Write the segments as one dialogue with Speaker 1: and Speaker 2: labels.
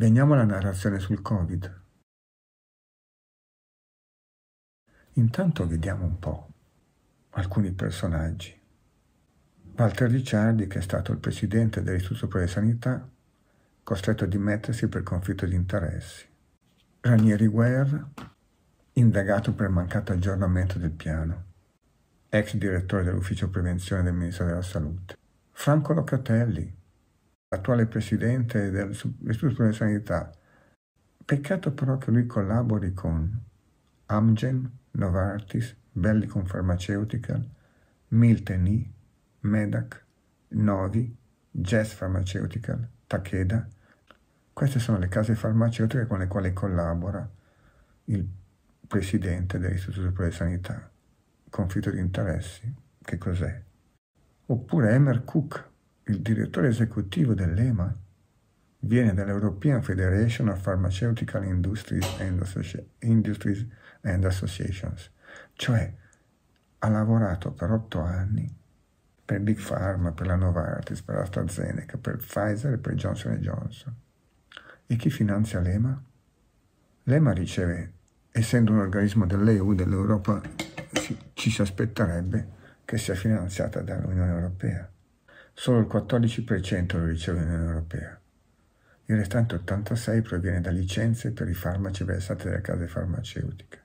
Speaker 1: Veniamo alla narrazione sul Covid. Intanto vediamo un po' alcuni personaggi. Walter Ricciardi, che è stato il presidente dell'Istituto per la Sanità, costretto a dimettersi per conflitto di interessi. Ranieri Guerra, indagato per mancato aggiornamento del piano, ex direttore dell'Ufficio Prevenzione del Ministero della Salute. Franco Locatelli, attuale presidente dell'Istituto di Sanità. Peccato però che lui collabori con Amgen, Novartis, Bellicon Pharmaceutical, Milteni, Medac, Novi, Jazz Pharmaceutical, Takeda. Queste sono le case farmaceutiche con le quali collabora il presidente dell'Istituto per la Sanità. Conflitto di interessi, che cos'è? Oppure Emer Cook, il direttore esecutivo dell'EMA viene dall'European Federation of Pharmaceutical Industries and, Associ- Industries and Associations, cioè ha lavorato per otto anni per Big Pharma, per la Novartis, per AstraZeneca, per Pfizer e per Johnson Johnson. E chi finanzia l'EMA? L'EMA riceve, essendo un organismo dell'EU, dell'Europa, ci si aspetterebbe che sia finanziata dall'Unione Europea. Solo il 14% lo riceve l'Unione Europea. Il restante 86% proviene da licenze per i farmaci versate dalle case farmaceutiche.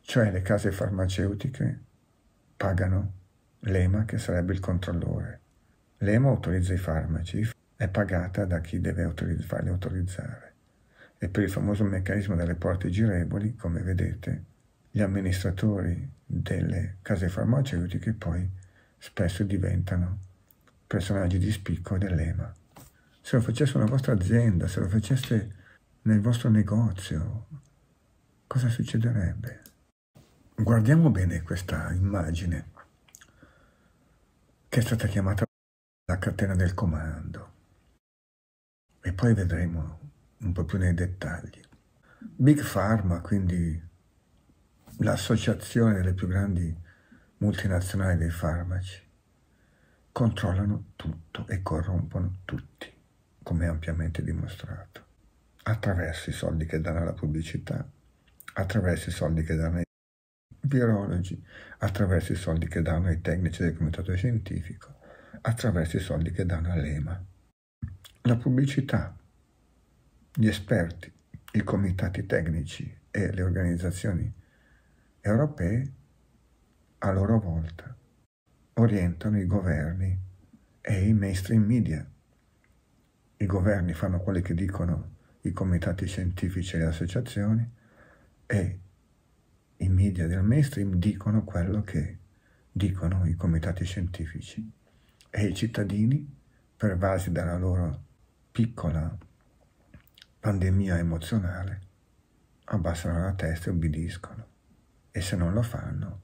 Speaker 1: Cioè le case farmaceutiche pagano l'EMA che sarebbe il controllore. L'EMA autorizza i farmaci, è pagata da chi deve autorizz- farli autorizzare. E per il famoso meccanismo delle porte girevoli, come vedete, gli amministratori delle case farmaceutiche poi spesso diventano personaggi di spicco dell'EMA. Se lo facesse una vostra azienda, se lo faceste nel vostro negozio, cosa succederebbe? Guardiamo bene questa immagine che è stata chiamata la catena del comando e poi vedremo un po' più nei dettagli. Big Pharma, quindi l'associazione delle più grandi multinazionali dei farmaci, controllano tutto e corrompono tutti, come ampiamente dimostrato, attraverso i soldi che danno alla pubblicità, attraverso i soldi che danno ai virologi, attraverso i soldi che danno ai tecnici del comitato scientifico, attraverso i soldi che danno all'EMA. La pubblicità, gli esperti, i comitati tecnici e le organizzazioni europee a loro volta orientano i governi e i mainstream media. I governi fanno quello che dicono i comitati scientifici e le associazioni e i media del mainstream dicono quello che dicono i comitati scientifici e i cittadini, pervasi dalla loro piccola pandemia emozionale, abbassano la testa e obbediscono e se non lo fanno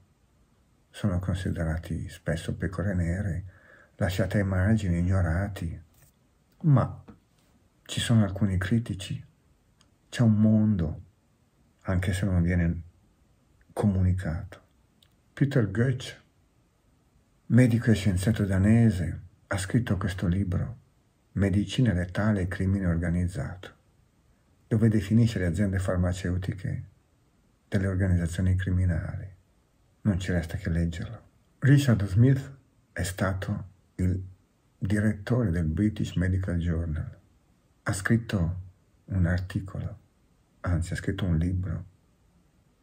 Speaker 1: sono considerati spesso pecore nere, lasciate ai margini, ignorati. Ma ci sono alcuni critici, c'è un mondo, anche se non viene comunicato. Peter Goethe, medico e scienziato danese, ha scritto questo libro, Medicina letale e crimine organizzato, dove definisce le aziende farmaceutiche delle organizzazioni criminali non ci resta che leggerlo. Richard Smith è stato il direttore del British Medical Journal. Ha scritto un articolo, anzi ha scritto un libro,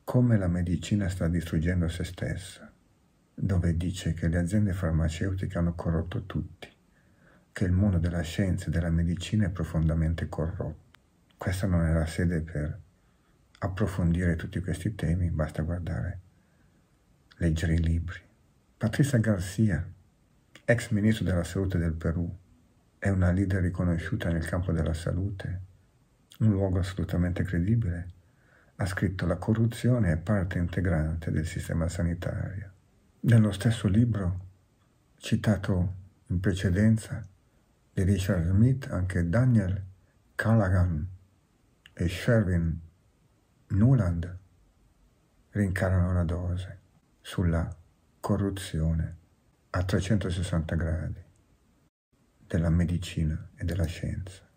Speaker 1: Come la medicina sta distruggendo se stessa, dove dice che le aziende farmaceutiche hanno corrotto tutti, che il mondo della scienza e della medicina è profondamente corrotto. Questa non è la sede per approfondire tutti questi temi, basta guardare leggere i libri. Patricia Garcia, ex ministro della salute del Perù, è una leader riconosciuta nel campo della salute, un luogo assolutamente credibile. Ha scritto La corruzione è parte integrante del sistema sanitario. Nello stesso libro, citato in precedenza, di Richard Smith, anche Daniel Callaghan e Sherwin Nuland rincarano la dose sulla corruzione a 360 gradi della medicina e della scienza.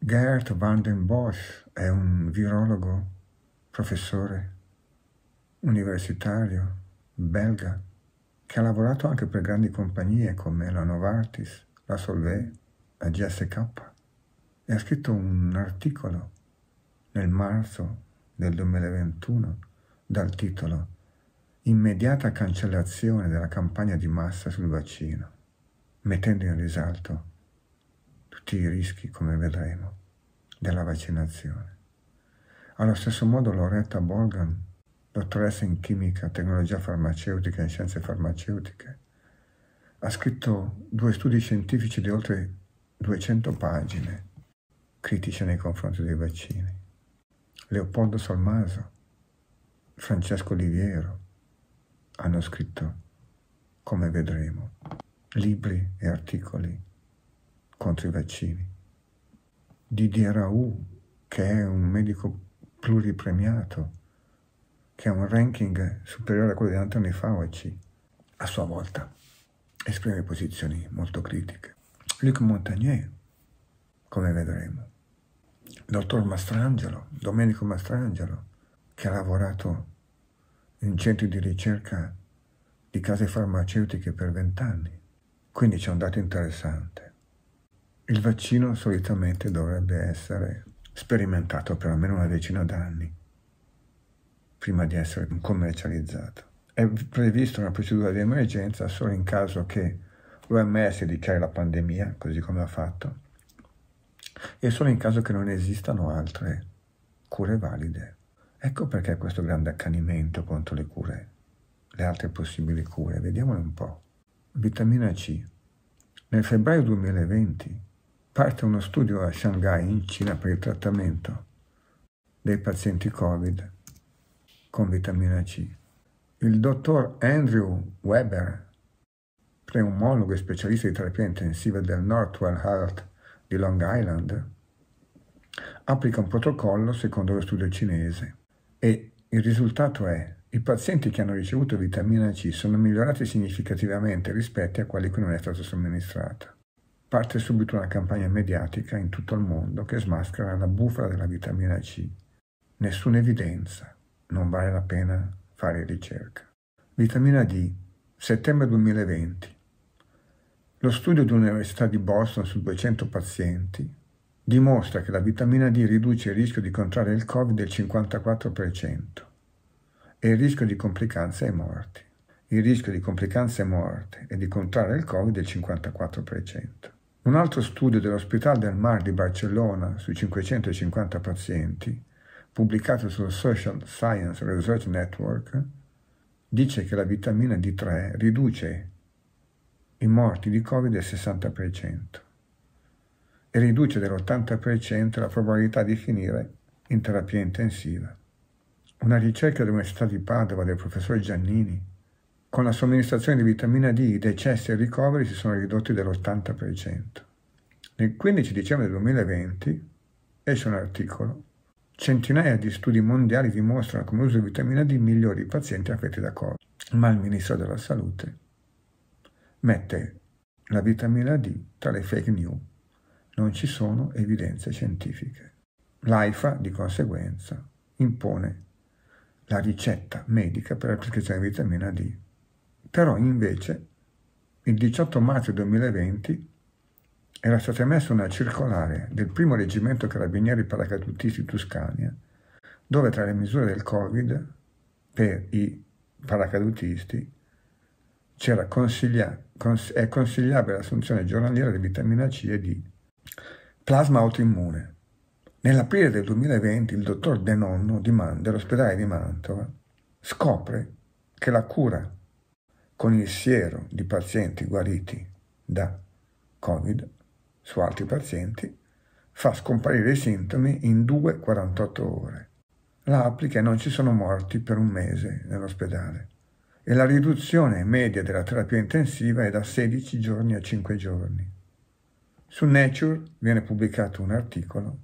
Speaker 1: Gert van den Bosch è un virologo, professore, universitario, belga, che ha lavorato anche per grandi compagnie come la Novartis, la Solvay, la GSK e ha scritto un articolo nel marzo del 2021 dal titolo immediata cancellazione della campagna di massa sul vaccino, mettendo in risalto tutti i rischi, come vedremo, della vaccinazione. Allo stesso modo Loretta Bolgan, dottoressa in chimica, tecnologia farmaceutica e scienze farmaceutiche, ha scritto due studi scientifici di oltre 200 pagine critici nei confronti dei vaccini. Leopoldo Salmaso, Francesco Oliviero, hanno scritto, come vedremo, libri e articoli contro i vaccini. Didier Raoult, che è un medico pluripremiato, che ha un ranking superiore a quello di Anthony Fauci, a sua volta esprime posizioni molto critiche. Luc Montagnier, come vedremo, il dottor Mastrangelo, Domenico Mastrangelo, che ha lavorato in centri di ricerca di case farmaceutiche per vent'anni. Quindi c'è un dato interessante. Il vaccino solitamente dovrebbe essere sperimentato per almeno una decina d'anni prima di essere commercializzato. È prevista una procedura di emergenza solo in caso che l'OMS dichiari la pandemia, così come ha fatto, e solo in caso che non esistano altre cure valide. Ecco perché questo grande accanimento contro le cure, le altre possibili cure, vediamole un po'. Vitamina C. Nel febbraio 2020 parte uno studio a Shanghai, in Cina, per il trattamento dei pazienti Covid con vitamina C. Il dottor Andrew Weber, pneumologo e specialista di terapia intensiva del Northwell Health di Long Island, applica un protocollo secondo lo studio cinese e il risultato è i pazienti che hanno ricevuto vitamina C sono migliorati significativamente rispetto a quelli che non è stata somministrata. Parte subito una campagna mediatica in tutto il mondo che smaschera la bufala della vitamina C. Nessuna evidenza, non vale la pena fare ricerca. Vitamina D, settembre 2020. Lo studio dell'Università di Boston su 200 pazienti dimostra che la vitamina D riduce il rischio di contrarre il Covid del 54% e il rischio di complicanze e morti. Il rischio di complicanze e morte e di contrarre il Covid del 54%. Un altro studio dell'Ospital del Mar di Barcellona su 550 pazienti, pubblicato sul Social Science Research Network, dice che la vitamina D3 riduce i morti di Covid del 60% e riduce dell'80% la probabilità di finire in terapia intensiva. Una ricerca dell'Università di Padova del professor Giannini con la somministrazione di vitamina D i decessi e i ricoveri si sono ridotti dell'80%. Nel 15 dicembre 2020 esce un articolo. Centinaia di studi mondiali dimostrano come l'uso di vitamina D migliori i pazienti affetti da Covid, ma il Ministro della Salute mette la vitamina D tra le fake news non ci sono evidenze scientifiche. L'AIFA, di conseguenza, impone la ricetta medica per la prescrizione di vitamina D. Però invece il 18 marzo 2020 era stata emessa una circolare del primo reggimento carabinieri paracadutisti Tuscania, dove tra le misure del Covid per i paracadutisti consiglia- cons- è consigliabile l'assunzione giornaliera di vitamina C e D Plasma autoimmune. Nell'aprile del 2020 il dottor De Nonno di Man, dell'ospedale di Mantova scopre che la cura con il siero di pazienti guariti da Covid su altri pazienti fa scomparire i sintomi in 2-48 ore. La applica e non ci sono morti per un mese nell'ospedale e la riduzione media della terapia intensiva è da 16 giorni a 5 giorni. Su Nature viene pubblicato un articolo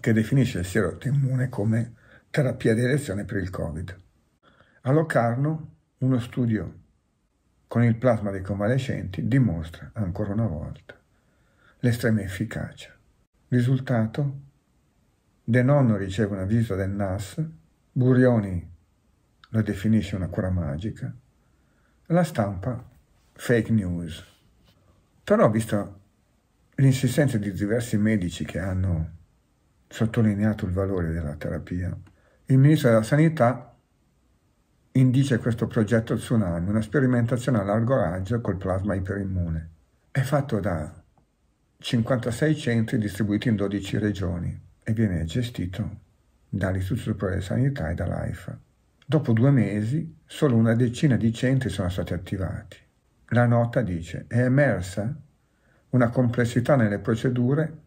Speaker 1: che definisce il siero autoimmune come terapia di elezione per il Covid. A Locarno uno studio con il plasma dei convalescenti dimostra ancora una volta l'estrema efficacia. Risultato? De Nonno riceve una visita del NAS, Burioni lo definisce una cura magica, la stampa fake news. Però visto L'insistenza di diversi medici che hanno sottolineato il valore della terapia, il ministro della Sanità indice questo progetto Tsunami, una sperimentazione a largo raggio col plasma iperimmune. È fatto da 56 centri distribuiti in 12 regioni e viene gestito dall'Istituto Superiore di Sanità e dall'AIFA. Dopo due mesi solo una decina di centri sono stati attivati. La nota dice è emersa una complessità nelle procedure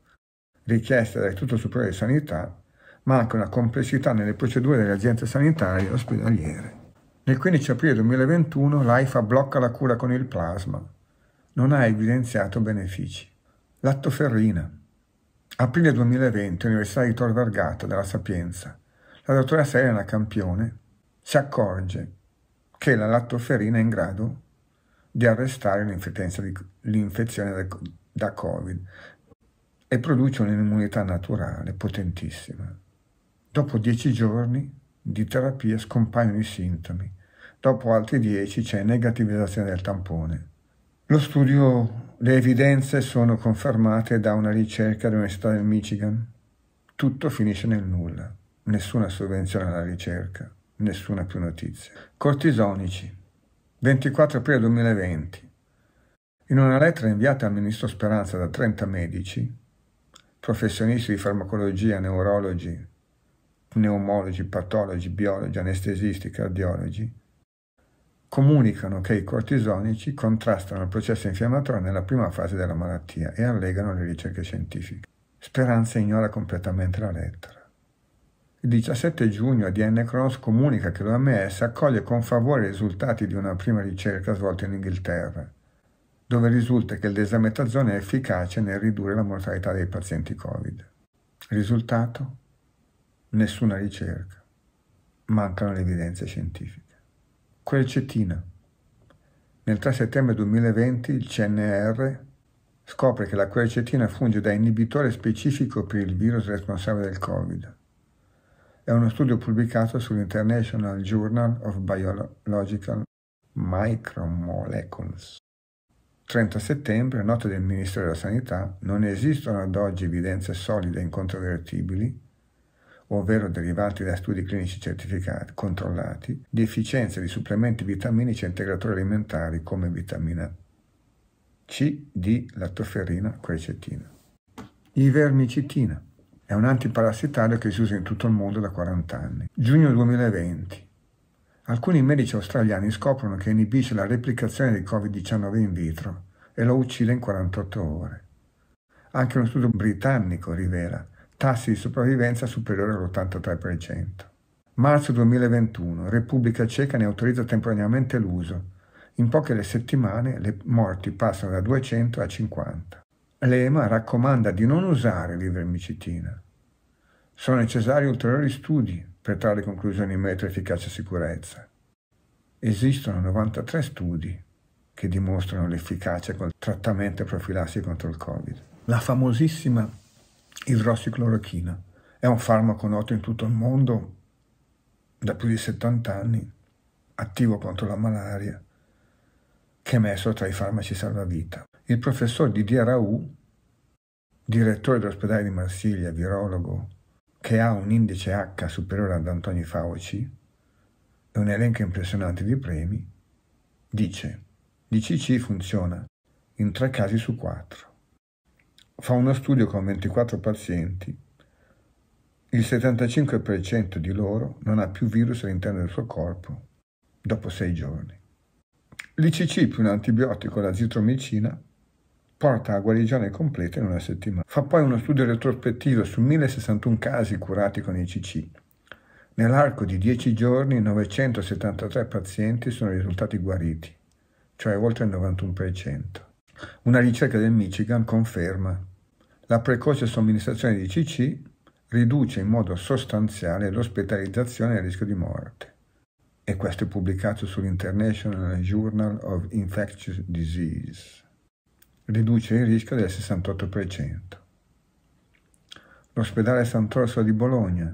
Speaker 1: richieste dal Tutto Superiore di Sanità, ma anche una complessità nelle procedure delle aziende sanitarie e ospedaliere. Nel 15 aprile 2021 l'AIFA blocca la cura con il plasma, non ha evidenziato benefici. Lattoferrina. Aprile 2020, Università di Tor Vergata della Sapienza. La dottoressa Elena Campione si accorge che la lattoferrina è in grado di arrestare l'infezione da Covid e produce un'immunità naturale potentissima. Dopo dieci giorni di terapia scompaiono i sintomi, dopo altri dieci c'è negativizzazione del tampone. Lo studio, le evidenze sono confermate da una ricerca dell'Università del Michigan. Tutto finisce nel nulla, nessuna sovvenzione alla ricerca, nessuna più notizia. Cortisonici, 24 aprile 2020. In una lettera inviata al ministro Speranza da 30 medici, professionisti di farmacologia, neurologi, pneumologi, patologi, biologi, anestesisti, cardiologi, comunicano che i cortisonici contrastano il processo infiammatorio nella prima fase della malattia e allegano le ricerche scientifiche. Speranza ignora completamente la lettera. Il 17 giugno ADN Cross comunica che l'OMS accoglie con favore i risultati di una prima ricerca svolta in Inghilterra, dove risulta che il desametazone è efficace nel ridurre la mortalità dei pazienti Covid. Risultato? Nessuna ricerca. Mancano le evidenze scientifiche. Quercetina. Nel 3 settembre 2020 il CNR scopre che la quercetina funge da inibitore specifico per il virus responsabile del Covid è uno studio pubblicato sull'International Journal of Biological Micromolecules. 30 settembre, nota del Ministero della Sanità, non esistono ad oggi evidenze solide e incontrovertibili, ovvero derivate da studi clinici certificati, controllati, di efficienza di supplementi vitaminici e integratori alimentari come vitamina C, D, lattoferrina, quercetina. Ivermicitina. È un antiparassitario che si usa in tutto il mondo da 40 anni. Giugno 2020. Alcuni medici australiani scoprono che inibisce la replicazione del Covid-19 in vitro e lo uccide in 48 ore. Anche uno studio britannico rivela tassi di sopravvivenza superiori all'83%. Marzo 2021. Repubblica Ceca ne autorizza temporaneamente l'uso. In poche settimane le morti passano da 200 a 50 l'EMA raccomanda di non usare l'ivermicitina. Sono necessari ulteriori studi per trarre conclusioni in merito a efficacia e sicurezza. Esistono 93 studi che dimostrano l'efficacia col trattamento profilassi contro il Covid. La famosissima idrossiclorochina è un farmaco noto in tutto il mondo da più di 70 anni, attivo contro la malaria, che è messo tra i farmaci salvavita il professor Didier Raoult, direttore dell'ospedale di Marsiglia, virologo, che ha un indice H superiore ad Antonio Fauci e un elenco impressionante di premi, dice l'ICC funziona in tre casi su quattro. Fa uno studio con 24 pazienti, il 75% di loro non ha più virus all'interno del suo corpo dopo sei giorni. L'ICC più un antibiotico, la zitromicina, porta a guarigione completa in una settimana. Fa poi uno studio retrospettivo su 1061 casi curati con ICC. Nell'arco di 10 giorni 973 pazienti sono risultati guariti, cioè oltre il 91%. Una ricerca del Michigan conferma la precoce somministrazione di ICC riduce in modo sostanziale l'ospitalizzazione e il rischio di morte. E questo è pubblicato sull'International Journal of Infectious Disease riduce il rischio del 68%. L'ospedale Sant'Orso di Bologna,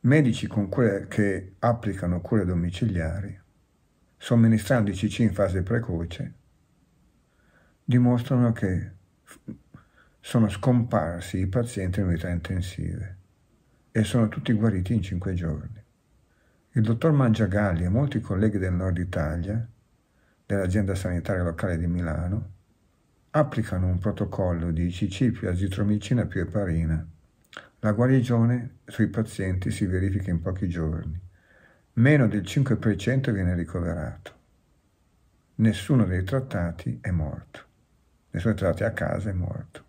Speaker 1: medici cure, che applicano cure domiciliari, somministrando ICC in fase precoce, dimostrano che sono scomparsi i pazienti in unità intensive e sono tutti guariti in cinque giorni. Il dottor Mangiagalli e molti colleghi del nord Italia, dell'azienda sanitaria locale di Milano, applicano un protocollo di ICC più azitromicina più eparina. La guarigione sui pazienti si verifica in pochi giorni. Meno del 5% viene ricoverato. Nessuno dei trattati è morto. Nessuno dei trattati a casa è morto.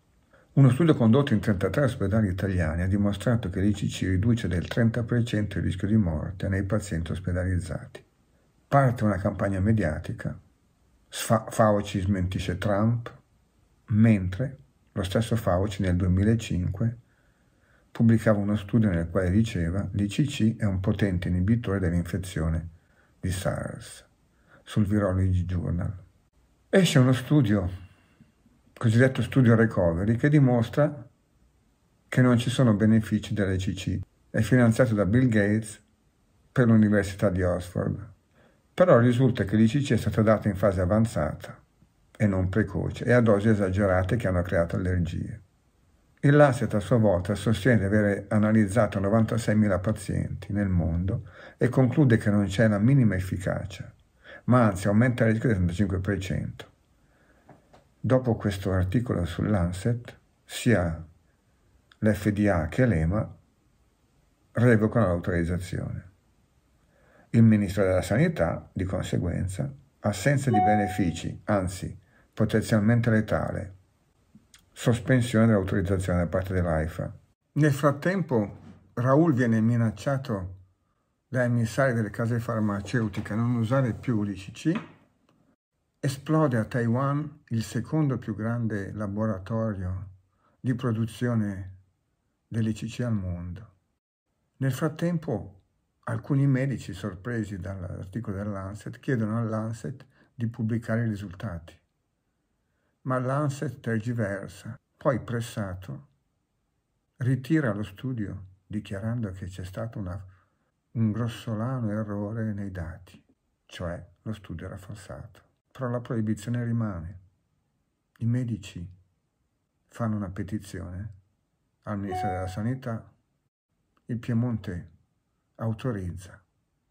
Speaker 1: Uno studio condotto in 33 ospedali italiani ha dimostrato che l'ICC riduce del 30% il rischio di morte nei pazienti ospedalizzati. Parte una campagna mediatica Fauci smentisce Trump, mentre lo stesso Fauci nel 2005 pubblicava uno studio nel quale diceva l'ICC è un potente inibitore dell'infezione di SARS sul Virology Journal. Esce uno studio, cosiddetto studio recovery, che dimostra che non ci sono benefici dell'ICC. È finanziato da Bill Gates per l'Università di Oxford. Però risulta che l'ICC è stata data in fase avanzata e non precoce e a dosi esagerate che hanno creato allergie. Il Lasset a sua volta sostiene di aver analizzato 96.000 pazienti nel mondo e conclude che non c'è la minima efficacia, ma anzi aumenta il rischio del 35%. Dopo questo articolo sul Lancet, sia l'FDA che l'EMA revocano l'autorizzazione. Il Ministro della Sanità, di conseguenza, assenza di benefici, anzi potenzialmente letale. Sospensione dell'autorizzazione da parte dell'AIFA. Nel frattempo Raul viene minacciato da emissari delle case farmaceutiche a non usare più l'ICC. Esplode a Taiwan il secondo più grande laboratorio di produzione dell'ICC al mondo. Nel frattempo alcuni medici sorpresi dall'articolo dell'Lancet chiedono all'Lancet di pubblicare i risultati ma Lancet tergiversa. Poi, pressato, ritira lo studio dichiarando che c'è stato una, un grossolano errore nei dati, cioè lo studio era falsato. Però la proibizione rimane. I medici fanno una petizione al Ministro della Sanità, il Piemonte autorizza,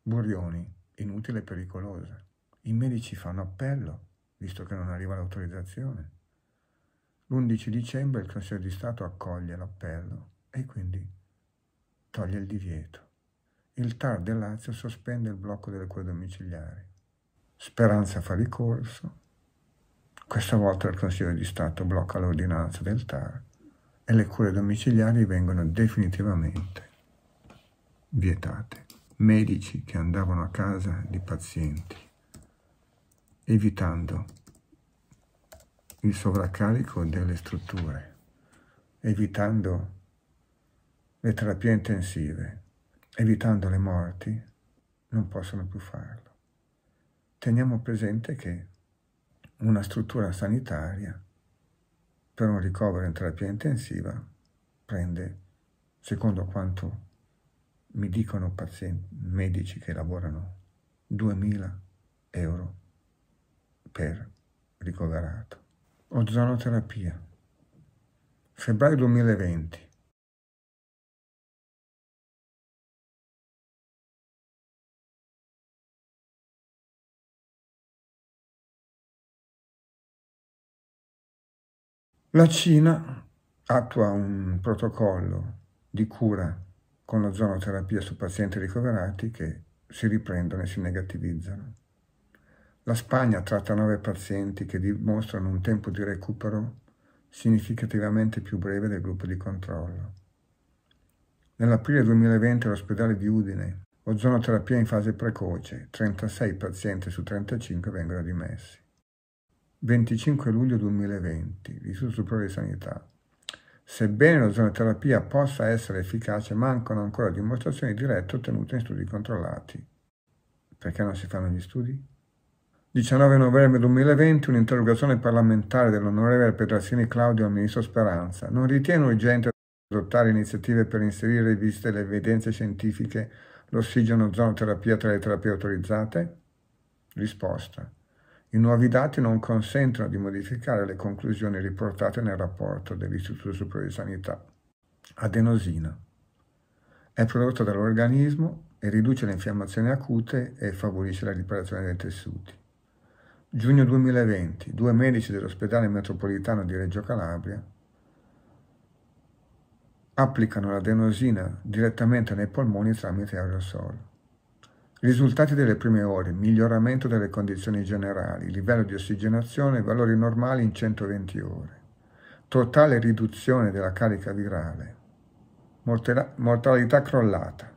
Speaker 1: Burioni, inutile e pericolosa. I medici fanno appello visto che non arriva l'autorizzazione. L'11 dicembre il Consiglio di Stato accoglie l'appello e quindi toglie il divieto. Il TAR del Lazio sospende il blocco delle cure domiciliari. Speranza fa ricorso. Questa volta il Consiglio di Stato blocca l'ordinanza del TAR e le cure domiciliari vengono definitivamente vietate. Medici che andavano a casa di pazienti evitando il sovraccarico delle strutture, evitando le terapie intensive, evitando le morti, non possono più farlo. Teniamo presente che una struttura sanitaria per un ricovero in terapia intensiva prende, secondo quanto mi dicono pazienti, medici che lavorano, 2.000 euro per ricoverato. Ozonoterapia. Febbraio 2020. La Cina attua un protocollo di cura con l'ozonoterapia su pazienti ricoverati che si riprendono e si negativizzano. La Spagna tratta 9 pazienti che dimostrano un tempo di recupero significativamente più breve del gruppo di controllo. Nell'aprile 2020 all'ospedale di Udine, ozonoterapia in fase precoce, 36 pazienti su 35 vengono dimessi. 25 luglio 2020, Istituto Superiore di Sanità. Sebbene l'ozonoterapia possa essere efficace, mancano ancora dimostrazioni dirette ottenute in studi controllati. Perché non si fanno gli studi? 19 novembre 2020 un'interrogazione parlamentare dell'onorevole Pedrassini Claudio al ministro Speranza. Non ritiene urgente adottare iniziative per inserire viste le evidenze scientifiche l'ossigeno zonoterapia tra le terapie autorizzate? Risposta. I nuovi dati non consentono di modificare le conclusioni riportate nel rapporto dell'Istituto Superiore di Sanità. Adenosina. È prodotta dall'organismo e riduce le infiammazioni acute e favorisce la riparazione dei tessuti. Giugno 2020, due medici dell'ospedale metropolitano di Reggio Calabria applicano la denosina direttamente nei polmoni tramite aerosol. Risultati delle prime ore, miglioramento delle condizioni generali, livello di ossigenazione, valori normali in 120 ore, totale riduzione della carica virale, mortalità crollata,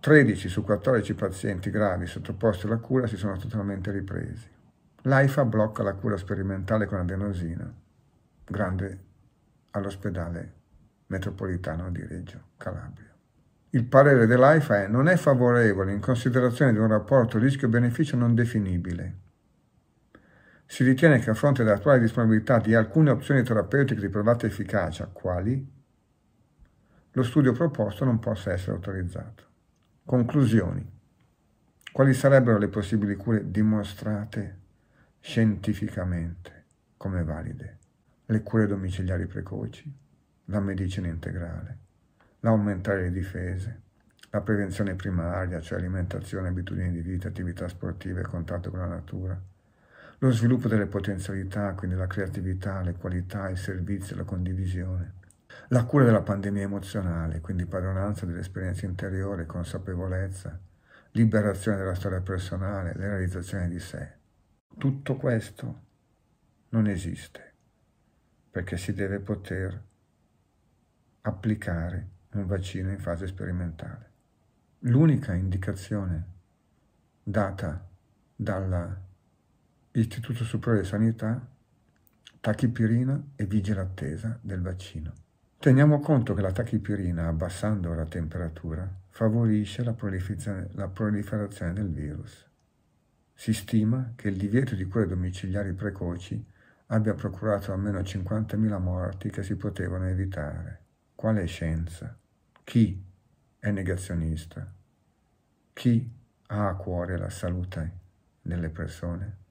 Speaker 1: 13 su 14 pazienti gravi sottoposti alla cura si sono totalmente ripresi l'AIFA blocca la cura sperimentale con adenosina, grande all'ospedale metropolitano di Reggio Calabria. Il parere dell'AIFA è non è favorevole in considerazione di un rapporto rischio-beneficio non definibile. Si ritiene che a fronte dell'attuale disponibilità di alcune opzioni terapeutiche di provata efficacia, quali lo studio proposto non possa essere autorizzato. Conclusioni. Quali sarebbero le possibili cure dimostrate scientificamente come valide le cure domiciliari precoci, la medicina integrale, l'aumentare le difese, la prevenzione primaria, cioè alimentazione, abitudini di vita, attività sportive, contatto con la natura, lo sviluppo delle potenzialità, quindi la creatività, le qualità, i servizi, la condivisione, la cura della pandemia emozionale, quindi padronanza dell'esperienza interiore, consapevolezza, liberazione della storia personale, la realizzazione di sé tutto questo non esiste, perché si deve poter applicare un vaccino in fase sperimentale. L'unica indicazione data dall'Istituto Superiore di Sanità, tachipirina e vigile attesa del vaccino. Teniamo conto che la tachipirina, abbassando la temperatura, favorisce la, prolifer la proliferazione del virus. Si stima che il divieto di cure domiciliari precoci abbia procurato almeno 50.000 morti che si potevano evitare. Quale scienza? Chi è negazionista? Chi ha a cuore la salute delle persone?